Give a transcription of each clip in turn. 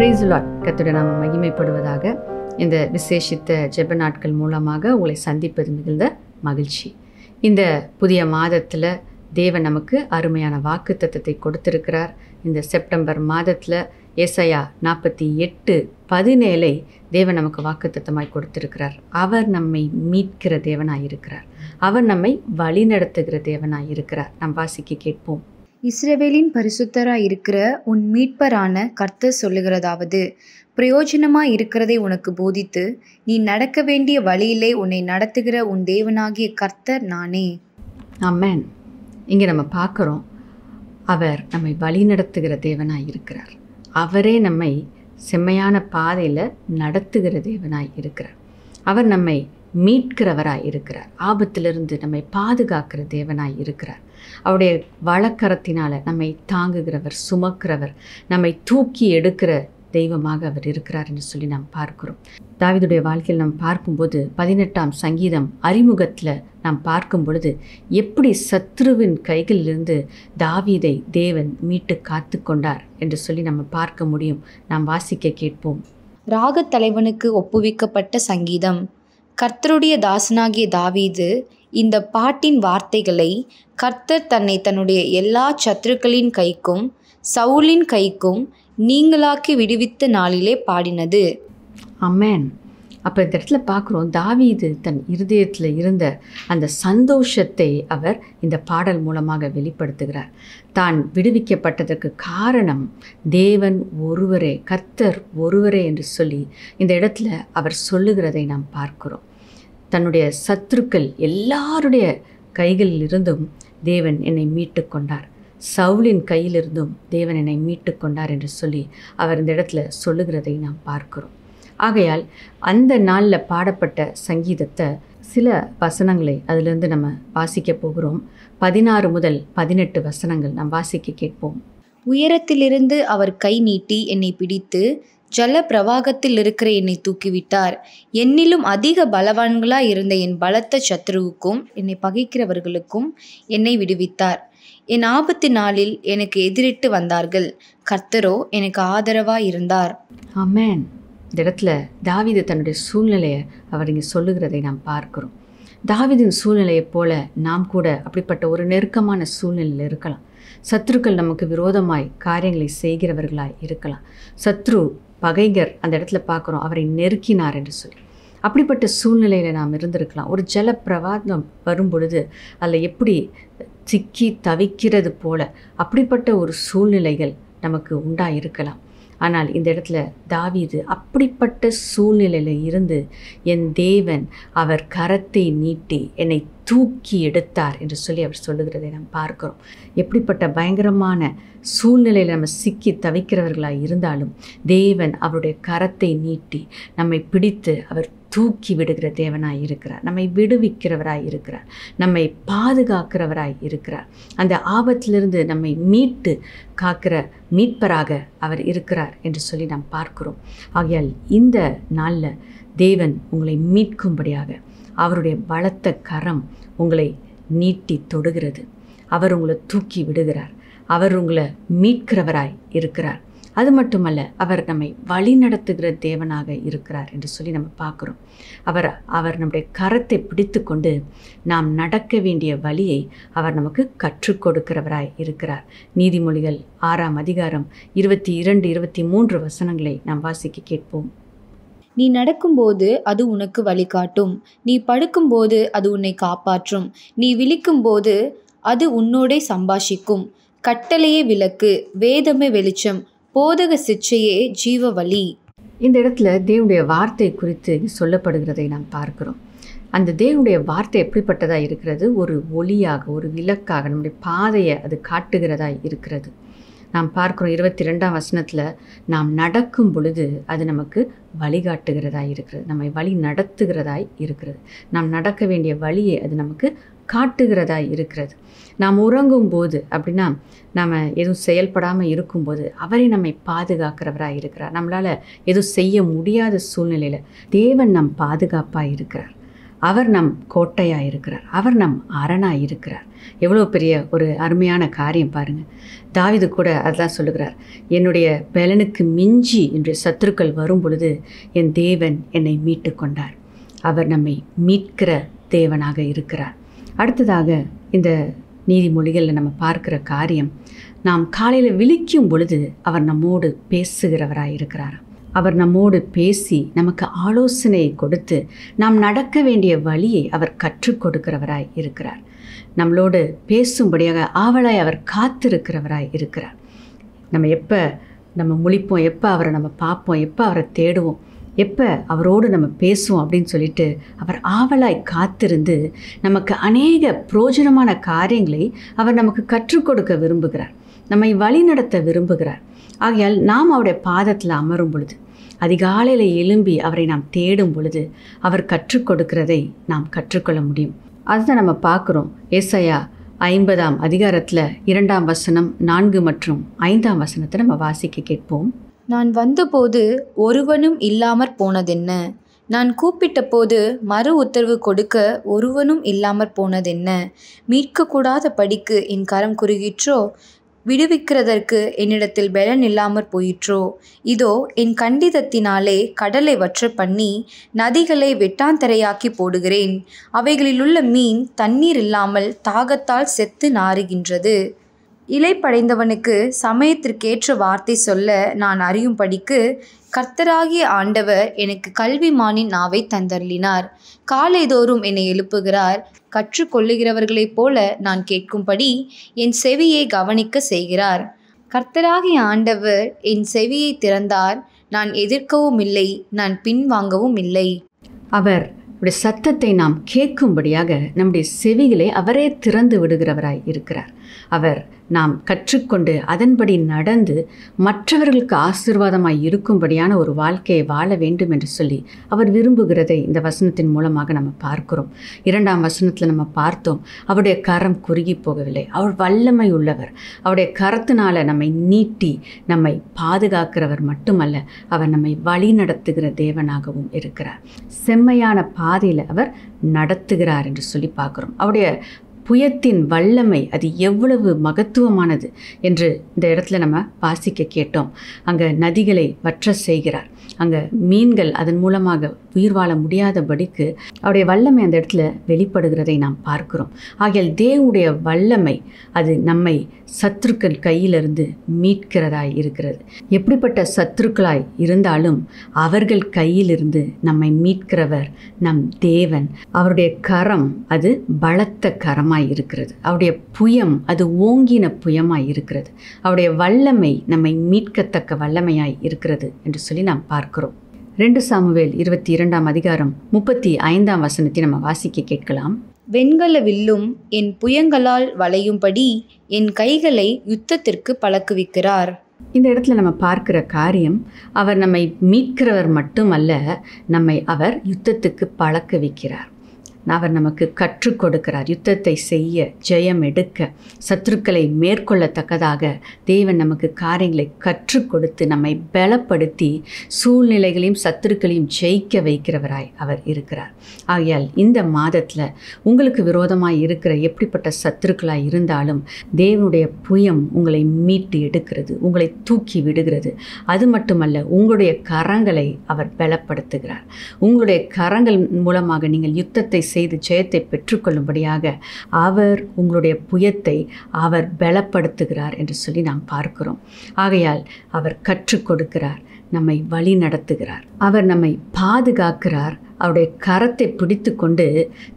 breeze கத்துடைய நாம் மகிமைப்படுவதாக இந்த விசேஷித்த ஜெப நாட்கள் மூலமாக உங்களை சந்திப்பது மிகுந்த மகிழ்ச்சி இந்த புதிய மாதத்தில் தேவன் நமக்கு அருமையான வாக்கு தத்துவத்தை கொடுத்திருக்கிறார் இந்த செப்டம்பர் மாதத்தில் ஏசையா நாற்பத்தி எட்டு பதினேழை தேவன் நமக்கு வாக்குத்தத்தமாய் கொடுத்திருக்கிறார் அவர் நம்மை மீட்கிற தேவனாக இருக்கிறார் அவர் நம்மை வழிநடத்துகிற தேவனாக இருக்கிறார் நம் வாசிக்க கேட்போம் இஸ்ரவேலின் பரிசுத்தராக இருக்கிற உன் மீட்பரான கர்த்தர் சொல்லுகிறதாவது பிரயோஜனமாக இருக்கிறதை உனக்கு போதித்து நீ நடக்க வேண்டிய வழியிலே உன்னை நடத்துகிற உன் தேவனாகிய கர்த்தர் நானே அம்மேன் இங்கே நம்ம பார்க்குறோம் அவர் நம்மை வழி நடத்துகிற தேவனாய் இருக்கிறார் அவரே நம்மை செம்மையான பாதையில் நடத்துகிற தேவனாய் இருக்கிறார் அவர் நம்மை மீட்கிறவராய் இருக்கிறார் ஆபத்திலிருந்து நம்மை பாதுகாக்கிற தேவனாய் இருக்கிறார் அவருடைய வழக்கரத்தினால் நம்மை தாங்குகிறவர் சுமக்கிறவர் நம்மை தூக்கி எடுக்கிற தெய்வமாக அவர் இருக்கிறார் என்று சொல்லி நாம் பார்க்கிறோம் தாவிதுடைய வாழ்க்கையில் நாம் பார்க்கும்போது பதினெட்டாம் சங்கீதம் அறிமுகத்தில் நாம் பார்க்கும் பொழுது எப்படி சத்ருவின் கைகளிலிருந்து தாவீதை தேவன் மீட்டு காத்து கொண்டார் என்று சொல்லி நம்ம பார்க்க முடியும் நாம் வாசிக்க கேட்போம் ராகத் தலைவனுக்கு ஒப்புவிக்கப்பட்ட சங்கீதம் கர்த்தருடைய தாசனாகிய தாவீது இந்த பாட்டின் வார்த்தைகளை கர்த்தர் தன்னை தன்னுடைய எல்லா சத்துருக்களின் கைக்கும் சவுலின் கைக்கும் நீங்களாக்கி விடுவித்த நாளிலே பாடினது அமேன் அப்போ இந்த இடத்துல பார்க்குறோம் தாவீது தன் இருதயத்தில் இருந்த அந்த சந்தோஷத்தை அவர் இந்த பாடல் மூலமாக வெளிப்படுத்துகிறார் தான் விடுவிக்கப்பட்டதற்கு காரணம் தேவன் ஒருவரே கர்த்தர் ஒருவரே என்று சொல்லி இந்த இடத்துல அவர் சொல்லுகிறதை நாம் பார்க்கிறோம் தன்னுடைய சத்துருக்கள் எல்லாருடைய கைகளில் இருந்தும் தேவன் என்னை மீட்டு கொண்டார் சவுளின் கையிலிருந்தும் தேவன் என்னை மீட்டு கொண்டார் என்று சொல்லி அவர் இந்த இடத்துல சொல்லுகிறதை நாம் பார்க்கிறோம் ஆகையால் அந்த நாளில் பாடப்பட்ட சங்கீதத்தை சில வசனங்களை அதிலிருந்து நம்ம வாசிக்க போகிறோம் பதினாறு முதல் பதினெட்டு வசனங்கள் நாம் வாசிக்க கேட்போம் உயரத்திலிருந்து அவர் கை நீட்டி என்னை பிடித்து ஜல பிரவாகத்தில் இருக்கிற என்னை தூக்கிவிட்டார் என்னிலும் அதிக பலவான்களாக இருந்த என் பலத்த சத்ருவுக்கும் என்னை பகைக்கிறவர்களுக்கும் என்னை விடுவித்தார் என் ஆபத்து நாளில் எனக்கு எதிரிட்டு வந்தார்கள் கர்த்தரோ எனக்கு ஆதரவாக இருந்தார் அமேன் இந்த இடத்துல தாவித தன்னுடைய சூழ்நிலையை அவர் இங்கே சொல்லுகிறதை நாம் பார்க்கிறோம் தாவிதின் சூழ்நிலையைப் போல நாம் கூட அப்படிப்பட்ட ஒரு நெருக்கமான சூழ்நிலையில் இருக்கலாம் சத்ருக்கள் நமக்கு விரோதமாய் காரியங்களை செய்கிறவர்களாய் இருக்கலாம் சத்ரு பகைகர் அந்த இடத்துல பார்க்குறோம் அவரை நெருக்கினார் என்று சொல்லி அப்படிப்பட்ட சூழ்நிலையில் நாம் இருந்திருக்கலாம் ஒரு ஜல பிரவாதம் வரும் பொழுது அதில் எப்படி சிக்கி தவிக்கிறது போல அப்படிப்பட்ட ஒரு சூழ்நிலைகள் நமக்கு உண்டாக இருக்கலாம் ஆனால் இந்த இடத்துல தாவீது அப்படிப்பட்ட சூழ்நிலையில் இருந்து என் தேவன் அவர் கரத்தை நீட்டி என்னை தூக்கி எடுத்தார் என்று சொல்லி அவர் சொல்லுகிறதை நாம் பார்க்கிறோம் எப்படிப்பட்ட பயங்கரமான சூழ்நிலையில் நம்ம சிக்கி தவிக்கிறவர்களாக இருந்தாலும் தேவன் அவருடைய கரத்தை நீட்டி நம்மை பிடித்து அவர் தூக்கி விடுகிற தேவனாய் இருக்கிறார் நம்மை விடுவிக்கிறவராய் இருக்கிறார் நம்மை பாதுகாக்கிறவராய் இருக்கிறார் அந்த ஆபத்திலிருந்து நம்மை மீட்டு காக்கிற மீட்பராக அவர் இருக்கிறார் என்று சொல்லி நாம் பார்க்கிறோம் ஆகையால் இந்த நாளில் தேவன் உங்களை மீட்கும்படியாக அவருடைய பலத்த கரம் உங்களை நீட்டி தொடுகிறது அவர் உங்களை தூக்கி விடுகிறார் அவர் உங்களை மீட்கிறவராய் இருக்கிறார் அது மட்டுமல்ல அவர் நம்மை வழி நடத்துகிற தேவனாக இருக்கிறார் என்று சொல்லி நம்ம பார்க்குறோம் அவர் அவர் நம்முடைய கரத்தை பிடித்து கொண்டு நாம் நடக்க வேண்டிய வழியை அவர் நமக்கு கற்றுக் கொடுக்கிறவராய் இருக்கிறார் நீதிமொழிகள் ஆறாம் அதிகாரம் இருபத்தி இரண்டு இருபத்தி மூன்று வசனங்களை நாம் வாசிக்க கேட்போம் நீ நடக்கும்போது அது உனக்கு வழிகாட்டும் நீ படுக்கும்போது அது உன்னை காப்பாற்றும் நீ விழிக்கும்போது அது உன்னோடே சம்பாஷிக்கும் கட்டளையே விளக்கு வேதமே வெளிச்சம் போதக சிச்சையே ஜீவ வழி இந்த இடத்துல தேவனுடைய வார்த்தை குறித்து சொல்லப்படுகிறதை நாம் பார்க்கிறோம் அந்த தேவனுடைய வார்த்தை எப்படிப்பட்டதாக இருக்கிறது ஒரு ஒளியாக ஒரு விளக்காக நம்முடைய பாதையை அது காட்டுகிறதா இருக்கிறது நாம் பார்க்குறோம் இருபத்தி ரெண்டாம் வசனத்தில் நாம் நடக்கும் பொழுது அது நமக்கு வழிகாட்டுகிறதா இருக்கிறது நம்மை வழி நடத்துகிறதாய் இருக்கிறது நாம் நடக்க வேண்டிய வழியை அது நமக்கு காட்டுகிறதா இருக்கிறது நாம் உறங்கும் போது அப்படின்னா நாம் எதுவும் செயல்படாமல் இருக்கும்போது அவரை நம்மை பாதுகாக்கிறவராக இருக்கிறார் நம்மளால் எதுவும் செய்ய முடியாத சூழ்நிலையில் தேவன் நம் பாதுகாப்பாக இருக்கிறார் அவர் நம் கோட்டையாக இருக்கிறார் அவர் நம் அரணாக இருக்கிறார் எவ்வளோ பெரிய ஒரு அருமையான காரியம் பாருங்கள் தாவிது கூட அதான் சொல்லுகிறார் என்னுடைய பலனுக்கு மிஞ்சி என்று சத்துருக்கள் வரும் பொழுது என் தேவன் என்னை மீட்டு கொண்டார் அவர் நம்மை மீட்கிற தேவனாக இருக்கிறார் அடுத்ததாக இந்த நீதிமொழிகளில் நம்ம பார்க்குற காரியம் நாம் காலையில் விழிக்கும் பொழுது அவர் நம்மோடு பேசுகிறவராக இருக்கிறார் அவர் நம்மோடு பேசி நமக்கு ஆலோசனையை கொடுத்து நாம் நடக்க வேண்டிய வழியை அவர் கற்றுக் கொடுக்கிறவராய் இருக்கிறார் நம்மளோடு பேசும்படியாக ஆவலாய் அவர் காத்திருக்கிறவராய் இருக்கிறார் நம்ம எப்போ நம்ம முழிப்போம் எப்போ அவரை நம்ம பார்ப்போம் எப்போ அவரை தேடுவோம் எப்போ அவரோடு நம்ம பேசுவோம் அப்படின்னு சொல்லிட்டு அவர் ஆவலாய் காத்திருந்து நமக்கு அநேக புரோஜனமான காரியங்களை அவர் நமக்கு கற்றுக் கொடுக்க விரும்புகிறார் நம்மை வழிநடத்த விரும்புகிறார் ஆகையால் நாம் அவருடைய பாதத்தில் அமரும் பொழுது அதிகாலையில் எழும்பி அவரை நாம் தேடும் பொழுது அவர் கற்றுக் கொடுக்கிறதை நாம் கற்றுக்கொள்ள முடியும் அதுதான் நம்ம பார்க்குறோம் ஏசையா ஐம்பதாம் அதிகாரத்தில் இரண்டாம் வசனம் நான்கு மற்றும் ஐந்தாம் வசனத்தை நம்ம வாசிக்க கேட்போம் நான் வந்தபோது ஒருவனும் இல்லாமற் போனதென்ன நான் கூப்பிட்டபோது மறு உத்தரவு கொடுக்க ஒருவனும் இல்லாமற் போனதென்ன மீட்கக்கூடாத படிக்கு என் கரம் குறுகிற்றோ விடுவிக்கிறதற்கு என்னிடத்தில் பலன் இல்லாமற் போயிற்றோ இதோ என் கண்டிதத்தினாலே கடலை வற்ற பண்ணி நதிகளை வெட்டாந்தரையாக்கி போடுகிறேன் அவைகளிலுள்ள மீன் தண்ணீர் இல்லாமல் தாகத்தால் செத்து நாறுகின்றது இலை படைந்தவனுக்கு சமயத்திற்கேற்ற வார்த்தை சொல்ல நான் அறியும்படிக்கு கர்த்தராகிய ஆண்டவர் எனக்கு கல்விமானின் நாவை தந்தருளினார் காலைதோறும் என்னை எழுப்புகிறார் கற்றுக்கொள்ளுகிறவர்களைப் போல நான் கேட்கும்படி என் செவியை கவனிக்க செய்கிறார் கர்த்தராகிய ஆண்டவர் என் செவியை திறந்தார் நான் எதிர்க்கவும் இல்லை நான் பின்வாங்கவும் இல்லை அவர் சத்தத்தை நாம் கேட்கும்படியாக நம்முடைய செவிகளை அவரே திறந்து விடுகிறவராய் இருக்கிறார் அவர் நாம் கற்றுக்கொண்டு அதன்படி நடந்து மற்றவர்களுக்கு ஆசீர்வாதமாய் இருக்கும்படியான ஒரு வாழ்க்கையை வாழ வேண்டும் என்று சொல்லி அவர் விரும்புகிறதை இந்த வசனத்தின் மூலமாக நம்ம பார்க்கிறோம் இரண்டாம் வசனத்தில் நம்ம பார்த்தோம் அவருடைய கரம் குறுகி போகவில்லை அவர் வல்லமை உள்ளவர் அவருடைய கரத்தினால நம்மை நீட்டி நம்மை பாதுகாக்கிறவர் மட்டுமல்ல அவர் நம்மை வழி நடத்துகிற தேவனாகவும் இருக்கிறார் செம்மையான பாதையில் அவர் நடத்துகிறார் என்று சொல்லி பார்க்குறோம் அவருடைய புயத்தின் வல்லமை அது எவ்வளவு மகத்துவமானது என்று இந்த இடத்துல நம்ம வாசிக்க கேட்டோம் அங்கே நதிகளை வற்ற செய்கிறார் அங்கே மீன்கள் அதன் மூலமாக உயிர் வாழ முடியாதபடிக்கு அவருடைய வல்லமை அந்த இடத்துல வெளிப்படுகிறதை நாம் பார்க்கிறோம் ஆகிய தேவனுடைய வல்லமை அது நம்மை சத்துருக்கள் கையிலிருந்து மீட்கிறதாய் இருக்கிறது எப்படிப்பட்ட சத்துருக்களாய் இருந்தாலும் அவர்கள் கையிலிருந்து நம்மை மீட்கிறவர் நம் தேவன் அவருடைய கரம் அது பலத்த கரமாய் இருக்கிறது அவருடைய புயம் அது ஓங்கின புயமாய் இருக்கிறது அவருடைய வல்லமை நம்மை மீட்கத்தக்க வல்லமையாய் இருக்கிறது என்று சொல்லி நாம் பார்க்கிறோம் ரெண்டு சாமுவேல் இருபத்தி இரண்டாம் அதிகாரம் முப்பத்தி ஐந்தாம் வசனத்தை நம்ம வாசிக்க கேட்கலாம் வெண்கல வில்லும் என் புயங்களால் வளையும்படி என் கைகளை யுத்தத்திற்கு பழக்குவிக்கிறார் இந்த இடத்துல நம்ம பார்க்கிற காரியம் அவர் நம்மை மீட்கிறவர் மட்டுமல்ல நம்மை அவர் யுத்தத்துக்கு பழக்க வைக்கிறார் அவர் நமக்கு கற்றுக் கொடுக்கிறார் யுத்தத்தை செய்ய ஜெயம் எடுக்க சத்துருக்களை மேற்கொள்ளத்தக்கதாக தேவன் நமக்கு காரியங்களை கற்றுக் கொடுத்து நம்மை பலப்படுத்தி சூழ்நிலைகளையும் சத்துருக்களையும் ஜெயிக்க வைக்கிறவராய் அவர் இருக்கிறார் ஆகையால் இந்த மாதத்தில் உங்களுக்கு விரோதமாக இருக்கிற எப்படிப்பட்ட சத்துருக்களாக இருந்தாலும் தேவனுடைய புயம் உங்களை மீட்டு எடுக்கிறது உங்களை தூக்கி விடுகிறது அது மட்டுமல்ல உங்களுடைய கரங்களை அவர் பலப்படுத்துகிறார் உங்களுடைய கரங்கள் மூலமாக நீங்கள் யுத்தத்தை செய்து ஜெயத்தை பெற்றுக்கொள்ளும்படியாக அவர் உங்களுடைய புயத்தை அவர் பலப்படுத்துகிறார் என்று சொல்லி நாம் பார்க்கிறோம் ஆகையால் அவர் கற்றுக் கொடுக்கிறார் நம்மை வழி நடத்துகிறார் அவர் நம்மை பாதுகாக்கிறார் அவருடைய கரத்தை பிடித்து கொண்டு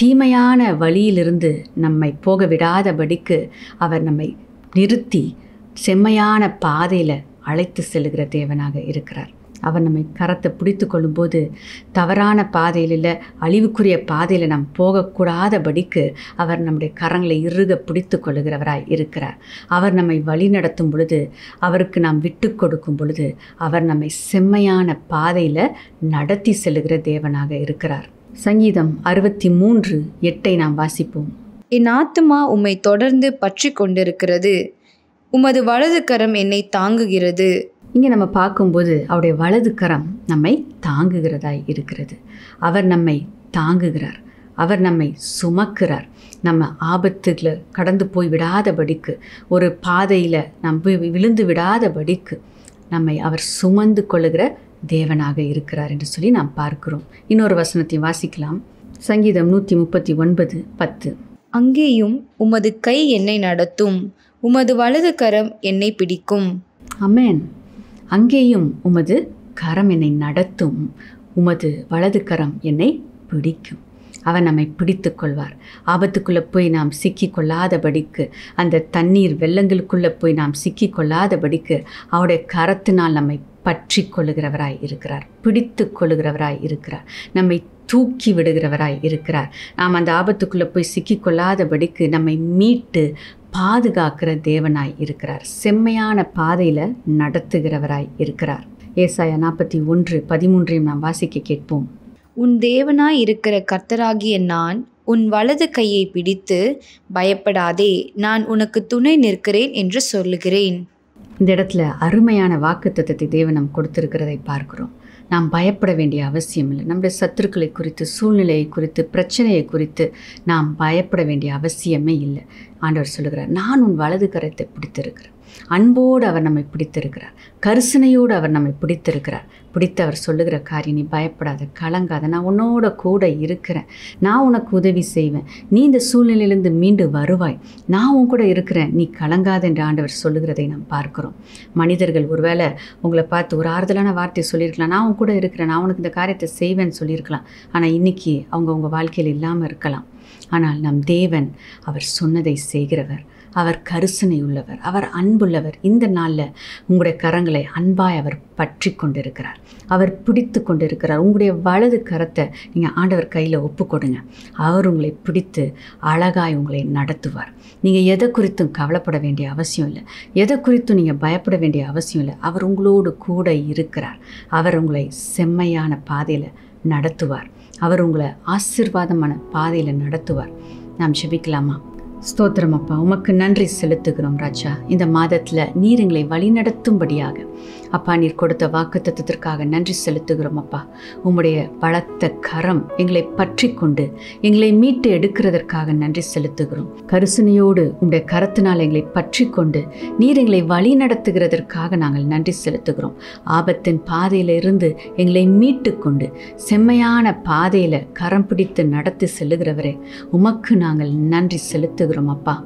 தீமையான வழியிலிருந்து நம்மை போக விடாதபடிக்கு அவர் நம்மை நிறுத்தி செம்மையான பாதையில் அழைத்து செல்கிற தேவனாக இருக்கிறார் அவர் நம்மை கரத்தை பிடித்து கொள்ளும்போது தவறான பாதையில் இல்லை அழிவுக்குரிய பாதையில் நாம் போகக்கூடாதபடிக்கு அவர் நம்முடைய கரங்களை இறுக பிடித்து கொள்ளுகிறவராய் இருக்கிறார் அவர் நம்மை வழி நடத்தும் பொழுது அவருக்கு நாம் விட்டு கொடுக்கும் பொழுது அவர் நம்மை செம்மையான பாதையில் நடத்தி செல்லுகிற தேவனாக இருக்கிறார் சங்கீதம் அறுபத்தி மூன்று எட்டை நாம் வாசிப்போம் என் ஆத்துமா உம்மை தொடர்ந்து பற்றி கொண்டிருக்கிறது உமது வலது கரம் என்னை தாங்குகிறது இங்கே நம்ம பார்க்கும்போது அவருடைய வலது கரம் நம்மை தாங்குகிறதாய் இருக்கிறது அவர் நம்மை தாங்குகிறார் அவர் நம்மை சுமக்கிறார் நம்ம ஆபத்துகளை கடந்து போய் விடாதபடிக்கு ஒரு பாதையில் நம் விழுந்து விடாதபடிக்கு நம்மை அவர் சுமந்து கொள்ளுகிற தேவனாக இருக்கிறார் என்று சொல்லி நாம் பார்க்கிறோம் இன்னொரு வசனத்தை வாசிக்கலாம் சங்கீதம் நூற்றி முப்பத்தி ஒன்பது பத்து அங்கேயும் உமது கை என்னை நடத்தும் உமது வலது கரம் என்னை பிடிக்கும் அமேன் அங்கேயும் உமது கரம் என்னை நடத்தும் உமது வலது கரம் என்னை பிடிக்கும் அவன் நம்மை பிடித்து கொள்வார் ஆபத்துக்குள்ளே போய் நாம் சிக்கி கொள்ளாதபடிக்கு அந்த தண்ணீர் வெள்ளங்களுக்குள்ளே போய் நாம் சிக்கி கொள்ளாதபடிக்கு அவருடைய கரத்தினால் நம்மை பற்றி கொள்ளுகிறவராய் இருக்கிறார் பிடித்து கொள்ளுகிறவராய் இருக்கிறார் நம்மை தூக்கி விடுகிறவராய் இருக்கிறார் நாம் அந்த ஆபத்துக்குள்ளே போய் சிக்கிக்கொள்ளாதபடிக்கு நம்மை மீட்டு பாதுகாக்கிற தேவனாய் இருக்கிறார் செம்மையான பாதையில் நடத்துகிறவராய் இருக்கிறார் ஏசாய நாற்பத்தி ஒன்று பதிமூன்றையும் நாம் வாசிக்க கேட்போம் உன் தேவனாய் இருக்கிற கர்த்தராகிய நான் உன் வலது கையை பிடித்து பயப்படாதே நான் உனக்கு துணை நிற்கிறேன் என்று சொல்லுகிறேன் இந்த இடத்துல அருமையான வாக்கு தத்துவத்தை தேவன் நம் கொடுத்திருக்கிறதை பார்க்கிறோம் நாம் பயப்பட வேண்டிய அவசியம் இல்லை நம்முடைய சத்துருக்களை குறித்து சூழ்நிலையை குறித்து பிரச்சனையை குறித்து நாம் பயப்பட வேண்டிய அவசியமே இல்லை ஆண்டவர் சொல்லுகிறார் நான் உன் வலது கரத்தை பிடித்திருக்கிறேன் அன்போடு அவர் நம்மை பிடித்திருக்கிறார் கரிசனையோடு அவர் நம்மை பிடித்திருக்கிறார் பிடித்தவர் சொல்லுகிற காரியம் நீ பயப்படாத கலங்காத நான் உன்னோட கூட இருக்கிறேன் நான் உனக்கு உதவி செய்வேன் நீ இந்த சூழ்நிலையிலிருந்து மீண்டு வருவாய் நான் உன் கூட இருக்கிறேன் நீ கலங்காத என்று ஆண்டவர் சொல்லுகிறதை நாம் பார்க்குறோம் மனிதர்கள் ஒருவேளை உங்களை பார்த்து ஒரு ஆறுதலான வார்த்தை சொல்லியிருக்கலாம் நான் உன் கூட இருக்கிறேன் நான் உனக்கு இந்த காரியத்தை செய்வேன்னு சொல்லியிருக்கலாம் ஆனால் இன்றைக்கி அவங்க உங்கள் வாழ்க்கையில் இல்லாமல் இருக்கலாம் ஆனால் நம் தேவன் அவர் சொன்னதை செய்கிறவர் அவர் கரிசனை உள்ளவர் அவர் அன்புள்ளவர் இந்த நாளில் உங்களுடைய கரங்களை அன்பாய் அவர் பற்றி கொண்டிருக்கிறார் அவர் பிடித்து கொண்டிருக்கிறார் உங்களுடைய வலது கரத்தை நீங்கள் ஆண்டவர் கையில் ஒப்பு கொடுங்க அவர் உங்களை பிடித்து அழகாய் உங்களை நடத்துவார் நீங்கள் எதை குறித்தும் கவலைப்பட வேண்டிய அவசியம் இல்லை எதை குறித்தும் நீங்கள் பயப்பட வேண்டிய அவசியம் இல்லை அவர் உங்களோடு கூட இருக்கிறார் அவர் உங்களை செம்மையான பாதையில் நடத்துவார் அவர் உங்களை ஆசிர்வாதமான பாதையில் நடத்துவார் நாம் செபிக்கலாமா ஸ்தோத்திரம் அப்பா உமக்கு நன்றி செலுத்துகிறோம் ராஜா இந்த மாதத்தில் நீர் எங்களை வழிநடத்தும்படியாக அப்பா நீர் கொடுத்த வாக்கு தத்துவத்திற்காக நன்றி செலுத்துகிறோம் அப்பா உம்முடைய பலத்த கரம் எங்களை பற்றி கொண்டு எங்களை மீட்டு எடுக்கிறதற்காக நன்றி செலுத்துகிறோம் கருசனையோடு உங்களுடைய கரத்தினால் எங்களை பற்றி கொண்டு நீர் எங்களை வழி நடத்துகிறதற்காக நாங்கள் நன்றி செலுத்துகிறோம் ஆபத்தின் பாதையிலிருந்து எங்களை மீட்டு கொண்டு செம்மையான பாதையில் கரம் பிடித்து நடத்தி செல்லுகிறவரே உமக்கு நாங்கள் நன்றி செலுத்துகிறோம் அப்பா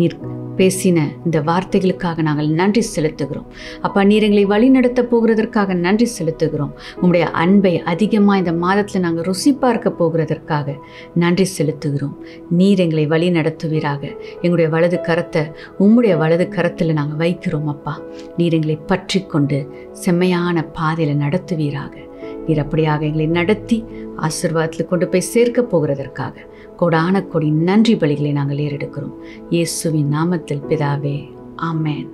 நீர் பேசின இந்த வார்த்தைகளுக்காக நாங்கள் நன்றி செலுத்துகிறோம் அப்பா நீர் எங்களை வழி வழிநடத்த போகிறதற்காக நன்றி செலுத்துகிறோம் உங்களுடைய அன்பை அதிகமாக இந்த மாதத்தில் நாங்கள் ருசி பார்க்க போகிறதற்காக நன்றி செலுத்துகிறோம் நீர் எங்களை வழி நடத்துவீராக எங்களுடைய வலது கரத்தை உம்முடைய வலது கரத்தில் நாங்கள் வைக்கிறோம் அப்பா நீர் எங்களை பற்றி கொண்டு செம்மையான பாதையில் நடத்துவீராக நீர் அப்படியாக எங்களை நடத்தி ஆசிர்வாதத்தில் கொண்டு போய் சேர்க்க போகிறதற்காக கொடான கொடி நன்றி பலிகளை நாங்கள் ஏறெடுக்கிறோம் இயேசுவின் நாமத்தில் பிதாவே ஆமேன்